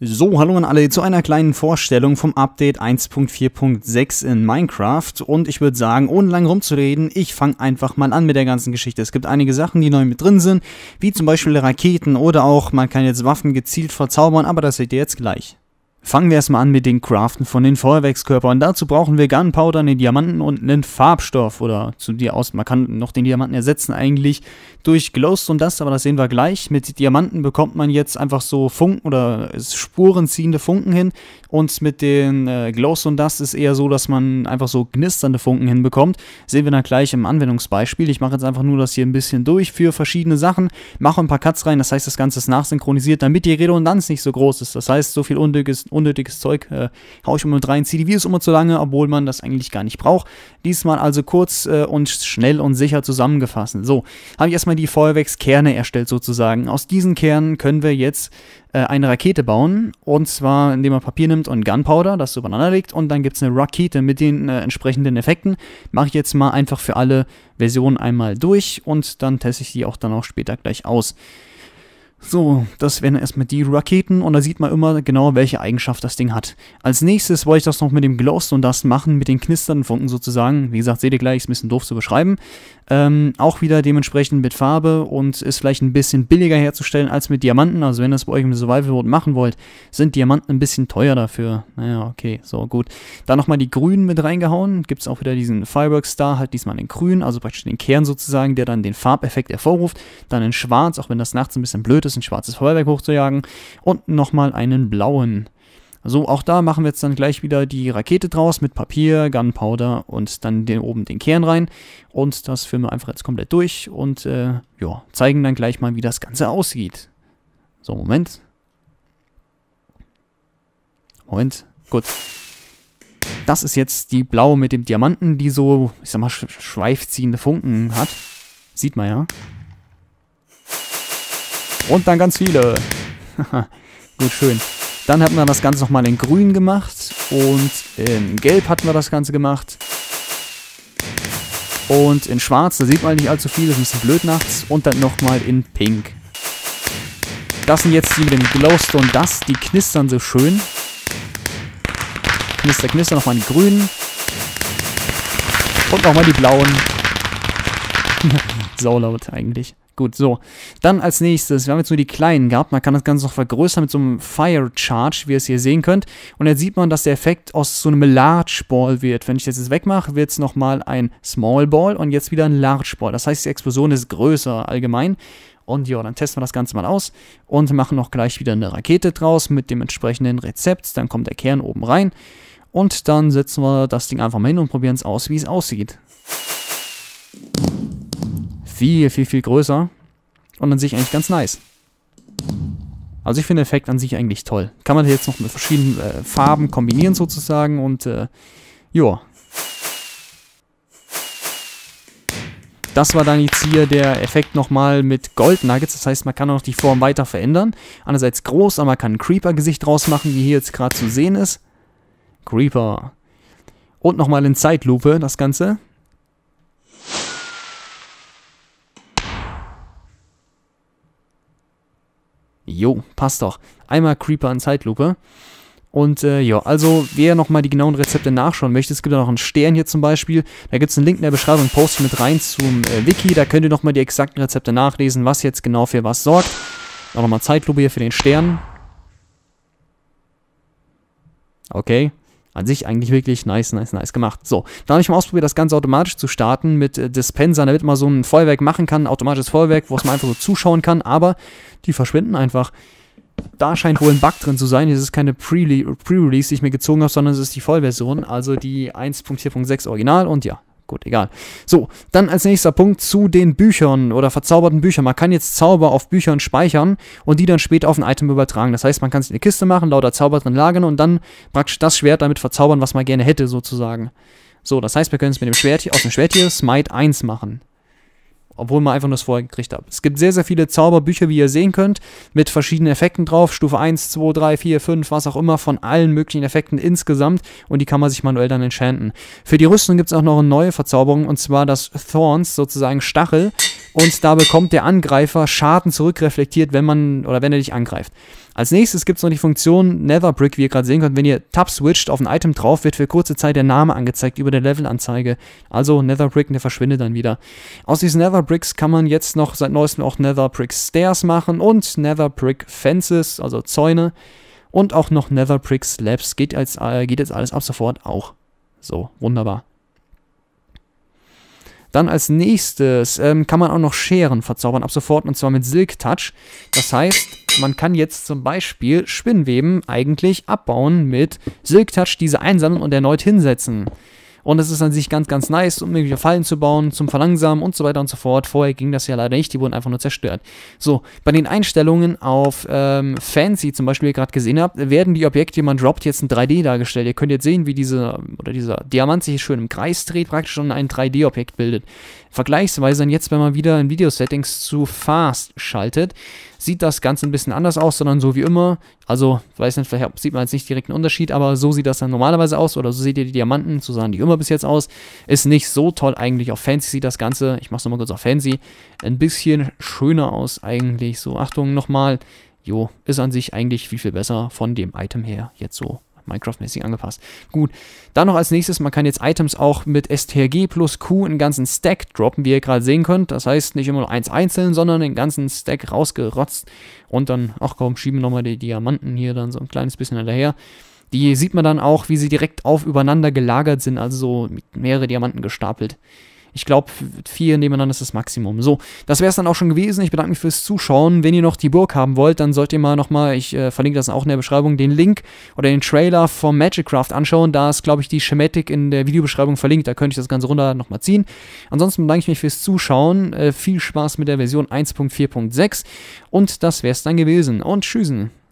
So, hallo an alle zu einer kleinen Vorstellung vom Update 1.4.6 in Minecraft und ich würde sagen, ohne lang rumzureden, ich fange einfach mal an mit der ganzen Geschichte. Es gibt einige Sachen, die neu mit drin sind, wie zum Beispiel Raketen oder auch, man kann jetzt Waffen gezielt verzaubern, aber das seht ihr jetzt gleich. Fangen wir erstmal an mit dem Craften von den Feuerwerkskörpern. Dazu brauchen wir Gunpowder, einen Diamanten und einen Farbstoff. Oder zu dir aus, man kann noch den Diamanten ersetzen eigentlich durch Glowstone Dust, aber das sehen wir gleich. Mit Diamanten bekommt man jetzt einfach so Funken oder spurenziehende Funken hin. Und mit den äh, Glowstone Dust ist eher so, dass man einfach so knisternde Funken hinbekommt. Sehen wir dann gleich im Anwendungsbeispiel. Ich mache jetzt einfach nur das hier ein bisschen durch für verschiedene Sachen. Mache ein paar Cuts rein, das heißt das Ganze ist nachsynchronisiert, damit die Redundanz nicht so groß ist. Das heißt, so viel unnötiges unnötiges Zeug äh, haue ich immer mit rein, ziehe die Videos immer zu lange, obwohl man das eigentlich gar nicht braucht. Diesmal also kurz äh, und schnell und sicher zusammengefasst. So, habe ich erstmal die Feuerwerkskerne erstellt sozusagen. Aus diesen Kernen können wir jetzt äh, eine Rakete bauen und zwar indem man Papier nimmt und Gunpowder, das so übereinander legt und dann gibt es eine Rakete mit den äh, entsprechenden Effekten. Mache ich jetzt mal einfach für alle Versionen einmal durch und dann teste ich die auch dann auch später gleich aus. So, das wären erstmal die Raketen und da sieht man immer genau, welche Eigenschaft das Ding hat. Als nächstes wollte ich das noch mit dem Glowstone Dust machen, mit den knisternden Funken sozusagen. Wie gesagt, seht ihr gleich, ist ein bisschen doof zu beschreiben. Ähm, auch wieder dementsprechend mit Farbe und ist vielleicht ein bisschen billiger herzustellen als mit Diamanten. Also wenn ihr das bei euch im Survival Mode machen wollt, sind Diamanten ein bisschen teuer dafür. Naja, okay, so gut. Dann nochmal die Grünen mit reingehauen. Gibt es auch wieder diesen Fireworks Star, halt diesmal den Grün, also praktisch den Kern sozusagen, der dann den Farbeffekt hervorruft. Dann in Schwarz, auch wenn das nachts ein bisschen blöd ist, ein schwarzes Feuerwerk hochzujagen. Und nochmal einen blauen. So, auch da machen wir jetzt dann gleich wieder die Rakete draus mit Papier, Gunpowder und dann den, oben den Kern rein. Und das führen wir einfach jetzt komplett durch und äh, ja, zeigen dann gleich mal, wie das Ganze aussieht. So, Moment. Moment. Gut. Das ist jetzt die blaue mit dem Diamanten, die so, ich sag mal, sch schweifziehende Funken hat. Sieht man ja. Und dann ganz viele. Gut, schön. Dann hatten wir das Ganze nochmal in grün gemacht und in gelb hatten wir das Ganze gemacht. Und in schwarz, da sieht man nicht allzu viel, das ist ein bisschen blöd nachts. Und dann nochmal in pink. Das sind jetzt die mit dem Glowstone Dust, die knistern so schön. Knister, knister, nochmal die grünen. Und nochmal die blauen. Saulaut eigentlich. Gut, so. Dann als nächstes, wir haben jetzt nur die kleinen gehabt, man kann das Ganze noch vergrößern mit so einem Fire Charge, wie ihr es hier sehen könnt. Und jetzt sieht man, dass der Effekt aus so einem Large Ball wird. Wenn ich das jetzt wegmache, wird es nochmal ein Small Ball und jetzt wieder ein Large Ball. Das heißt, die Explosion ist größer allgemein. Und ja, dann testen wir das Ganze mal aus und machen noch gleich wieder eine Rakete draus mit dem entsprechenden Rezept. Dann kommt der Kern oben rein und dann setzen wir das Ding einfach mal hin und probieren es aus, wie es aussieht viel, viel, viel größer und an sich eigentlich ganz nice. Also ich finde den Effekt an sich eigentlich toll. Kann man jetzt noch mit verschiedenen äh, Farben kombinieren sozusagen und äh, ja. Das war dann jetzt hier der Effekt nochmal mit Gold Nuggets. Das heißt, man kann auch noch die Form weiter verändern. Andererseits groß, aber man kann ein Creeper-Gesicht draus machen, wie hier jetzt gerade zu sehen ist. Creeper. Und nochmal in Zeitlupe das Ganze. Jo, passt doch. Einmal Creeper in Zeitlupe. Und äh, ja, also wer nochmal die genauen Rezepte nachschauen möchte, es gibt da noch einen Stern hier zum Beispiel. Da gibt es einen Link in der Beschreibung, poste mit rein zum äh, Wiki. Da könnt ihr nochmal die exakten Rezepte nachlesen, was jetzt genau für was sorgt. Auch nochmal Zeitlupe hier für den Stern. Okay, an sich eigentlich wirklich nice, nice, nice gemacht. So, dann habe ich mal ausprobiert, das Ganze automatisch zu starten mit äh, Dispenser, damit man so ein Feuerwerk machen kann, ein automatisches Feuerwerk, wo es man einfach so zuschauen kann, aber die verschwinden einfach. Da scheint wohl ein Bug drin zu sein. Es ist keine Pre-Release, die ich mir gezogen habe, sondern es ist die Vollversion, also die 1.4.6 Original und ja, Gut, egal. So, dann als nächster Punkt zu den Büchern oder verzauberten Büchern. Man kann jetzt Zauber auf Büchern speichern und die dann später auf ein Item übertragen. Das heißt, man kann es in eine Kiste machen, lauter Zauber drin lagern und dann praktisch das Schwert damit verzaubern, was man gerne hätte, sozusagen. So, das heißt, wir können es mit dem Schwert hier, aus dem Schwert hier Smite 1 machen obwohl man einfach nur das vorher gekriegt hat. Es gibt sehr, sehr viele Zauberbücher, wie ihr sehen könnt, mit verschiedenen Effekten drauf, Stufe 1, 2, 3, 4, 5, was auch immer, von allen möglichen Effekten insgesamt und die kann man sich manuell dann enchanten. Für die Rüstung gibt es auch noch eine neue Verzauberung und zwar das Thorns, sozusagen Stachel, und da bekommt der Angreifer Schaden zurückreflektiert, wenn man oder wenn er dich angreift. Als nächstes gibt es noch die Funktion Netherbrick, wie ihr gerade sehen könnt. Wenn ihr Tab switcht auf ein Item drauf, wird für kurze Zeit der Name angezeigt über der Levelanzeige. Also Netherbrick, der verschwindet dann wieder. Aus diesen Netherbricks kann man jetzt noch seit neuestem auch Netherbrick Stairs machen und Netherbrick Fences, also Zäune. Und auch noch Netherbrick Slabs geht, als, äh, geht jetzt alles ab sofort auch. So, wunderbar. Dann als nächstes ähm, kann man auch noch Scheren verzaubern ab sofort und zwar mit Silk Touch. Das heißt, man kann jetzt zum Beispiel Spinnweben eigentlich abbauen mit Silk Touch, diese einsammeln und erneut hinsetzen. Und das ist an sich ganz, ganz nice, um irgendwie Fallen zu bauen, zum Verlangsamen und so weiter und so fort. Vorher ging das ja leider nicht, die wurden einfach nur zerstört. So, bei den Einstellungen auf ähm, Fancy zum Beispiel, wie ihr gerade gesehen habt, werden die Objekte, die man droppt, jetzt in 3D dargestellt. Ihr könnt jetzt sehen, wie diese, oder dieser Diamant sich schön im Kreis dreht praktisch schon ein 3D-Objekt bildet. Vergleichsweise dann jetzt, wenn man wieder in Video-Settings zu Fast schaltet, sieht das Ganze ein bisschen anders aus, sondern so wie immer. Also, weiß nicht, vielleicht sieht man jetzt nicht direkt einen Unterschied, aber so sieht das dann normalerweise aus oder so seht ihr die Diamanten, so sahen die immer wir bis jetzt aus. Ist nicht so toll eigentlich. Auf Fancy sieht das Ganze, ich mach's nochmal kurz auf Fancy, ein bisschen schöner aus eigentlich. So, Achtung nochmal. Jo, ist an sich eigentlich viel, viel besser von dem Item her jetzt so Minecraft-mäßig angepasst. Gut, dann noch als nächstes, man kann jetzt Items auch mit STRG plus Q einen ganzen Stack droppen, wie ihr gerade sehen könnt. Das heißt, nicht immer nur eins einzeln, sondern den ganzen Stack rausgerotzt. Und dann, ach komm, schieben nochmal die Diamanten hier dann so ein kleines bisschen hinterher. Die sieht man dann auch, wie sie direkt auf übereinander gelagert sind, also so mehrere Diamanten gestapelt. Ich glaube, vier nebeneinander ist das Maximum. So, das wäre es dann auch schon gewesen. Ich bedanke mich fürs Zuschauen. Wenn ihr noch die Burg haben wollt, dann sollt ihr mal nochmal, ich äh, verlinke das auch in der Beschreibung, den Link oder den Trailer vom Magicraft anschauen. Da ist, glaube ich, die Schematik in der Videobeschreibung verlinkt. Da könnte ich das Ganze runter nochmal ziehen. Ansonsten bedanke ich mich fürs Zuschauen. Äh, viel Spaß mit der Version 1.4.6. Und das wäre es dann gewesen. Und tschüssen.